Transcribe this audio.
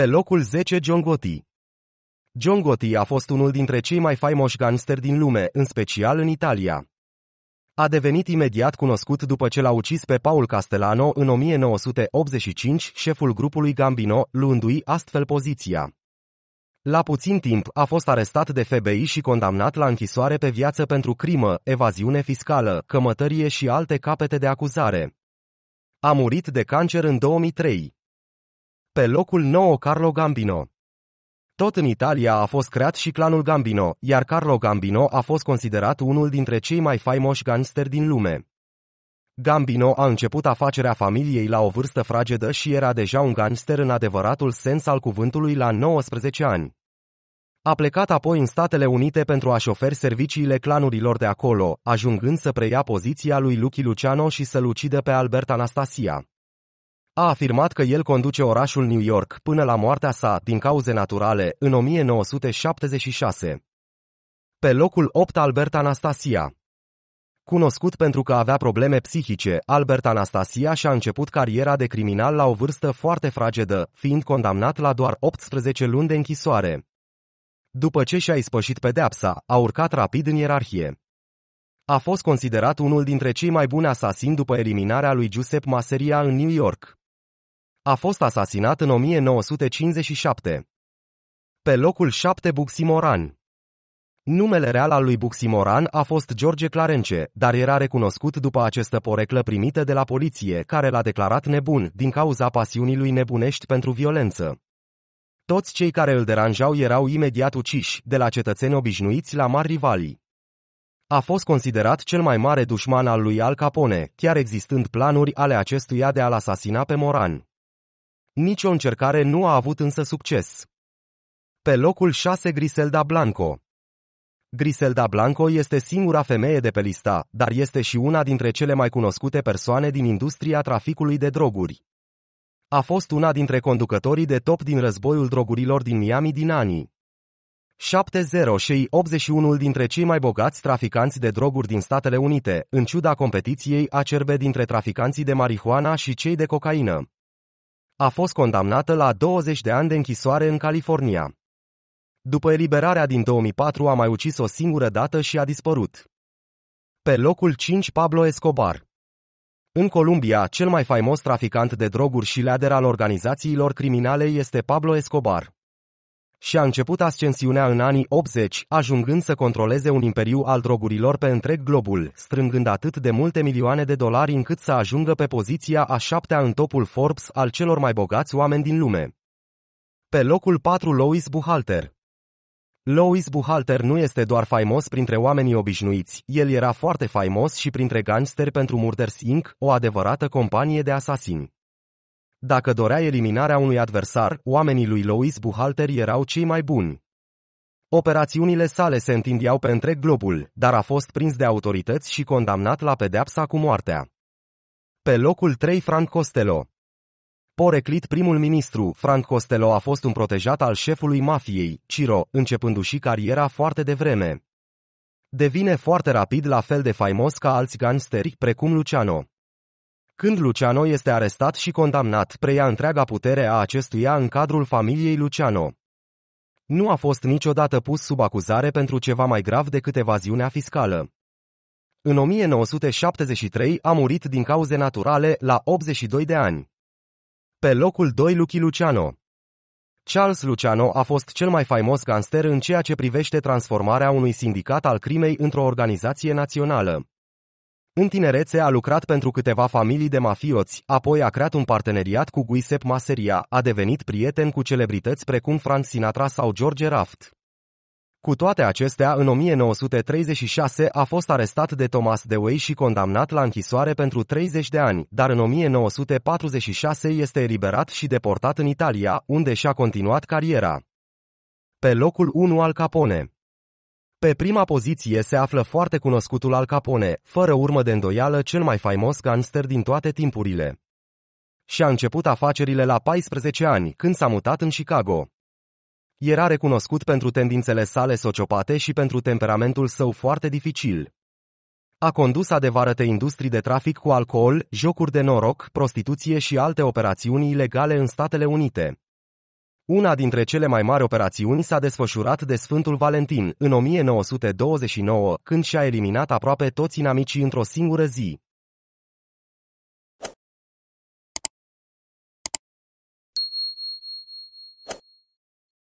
Pe locul 10 John Gotti John Gotti a fost unul dintre cei mai faimoși gangster din lume, în special în Italia. A devenit imediat cunoscut după ce l-a ucis pe Paul Castellano în 1985, șeful grupului Gambino, luându-i astfel poziția. La puțin timp a fost arestat de FBI și condamnat la închisoare pe viață pentru crimă, evaziune fiscală, cămătărie și alte capete de acuzare. A murit de cancer în 2003. Pe locul 9 Carlo Gambino. Tot în Italia a fost creat și clanul Gambino, iar Carlo Gambino a fost considerat unul dintre cei mai faimoși gangsteri din lume. Gambino a început afacerea familiei la o vârstă fragedă și era deja un gangster în adevăratul sens al cuvântului la 19 ani. A plecat apoi în Statele Unite pentru a-și oferi serviciile clanurilor de acolo, ajungând să preia poziția lui Lucky Luciano și să-l ucidă pe Albert Anastasia a afirmat că el conduce orașul New York până la moartea sa din cauze naturale în 1976. Pe locul 8 Albert Anastasia Cunoscut pentru că avea probleme psihice, Albert Anastasia și-a început cariera de criminal la o vârstă foarte fragedă, fiind condamnat la doar 18 luni de închisoare. După ce și-a ispășit pedeapsa, a urcat rapid în ierarhie. A fost considerat unul dintre cei mai buni asasini după eliminarea lui Giuseppe Maseria în New York. A fost asasinat în 1957. Pe locul 7 Buximoran Numele real al lui Buximoran a fost George Clarence, dar era recunoscut după această poreclă primită de la poliție, care l-a declarat nebun din cauza pasiunii lui nebunești pentru violență. Toți cei care îl deranjau erau imediat uciși, de la cetățeni obișnuiți la mari rivali. A fost considerat cel mai mare dușman al lui Al Capone, chiar existând planuri ale acestuia de a-l asasina pe Moran. Nicio încercare nu a avut însă succes. Pe locul 6 Griselda Blanco Griselda Blanco este singura femeie de pe lista, dar este și una dintre cele mai cunoscute persoane din industria traficului de droguri. A fost una dintre conducătorii de top din războiul drogurilor din Miami din anii 70 și 81 dintre cei mai bogați traficanți de droguri din Statele Unite, în ciuda competiției acerbe dintre traficanții de marihuana și cei de cocaină. A fost condamnată la 20 de ani de închisoare în California. După eliberarea din 2004 a mai ucis o singură dată și a dispărut. Pe locul 5 Pablo Escobar. În Columbia, cel mai faimos traficant de droguri și leader al organizațiilor criminale este Pablo Escobar și a început ascensiunea în anii 80, ajungând să controleze un imperiu al drogurilor pe întreg globul, strângând atât de multe milioane de dolari încât să ajungă pe poziția a șaptea în topul Forbes al celor mai bogați oameni din lume. Pe locul 4 Louis Buhalter Louis Buhalter nu este doar faimos printre oamenii obișnuiți, el era foarte faimos și printre gangsteri pentru Murders Inc., o adevărată companie de asasini. Dacă dorea eliminarea unui adversar, oamenii lui Louis Buhalter erau cei mai buni. Operațiunile sale se întindeau pe întreg globul, dar a fost prins de autorități și condamnat la pedeapsa cu moartea. Pe locul 3 Frank Costello Poreclit primul ministru, Frank Costello a fost un protejat al șefului mafiei, Ciro, începându-și cariera foarte devreme. Devine foarte rapid la fel de faimos ca alți gangsteri, precum Luciano. Când Luciano este arestat și condamnat, preia întreaga putere a acestuia în cadrul familiei Luciano. Nu a fost niciodată pus sub acuzare pentru ceva mai grav decât evaziunea fiscală. În 1973 a murit din cauze naturale la 82 de ani. Pe locul 2 Lucky Luciano Charles Luciano a fost cel mai faimos gangster în ceea ce privește transformarea unui sindicat al crimei într-o organizație națională. În tinerețe a lucrat pentru câteva familii de mafioți, apoi a creat un parteneriat cu Giuseppe Maseria, a devenit prieten cu celebrități precum Frank Sinatra sau George Raft. Cu toate acestea, în 1936 a fost arestat de Thomas Dewey și condamnat la închisoare pentru 30 de ani, dar în 1946 este eliberat și deportat în Italia, unde și-a continuat cariera. Pe locul 1 al Capone pe prima poziție se află foarte cunoscutul Al Capone, fără urmă de îndoială cel mai faimos gangster din toate timpurile. Și-a început afacerile la 14 ani, când s-a mutat în Chicago. Era recunoscut pentru tendințele sale sociopate și pentru temperamentul său foarte dificil. A condus adevărate industrii de trafic cu alcool, jocuri de noroc, prostituție și alte operațiuni ilegale în Statele Unite. Una dintre cele mai mari operațiuni s-a desfășurat de Sfântul Valentin în 1929, când și-a eliminat aproape toți inamicii într-o singură zi.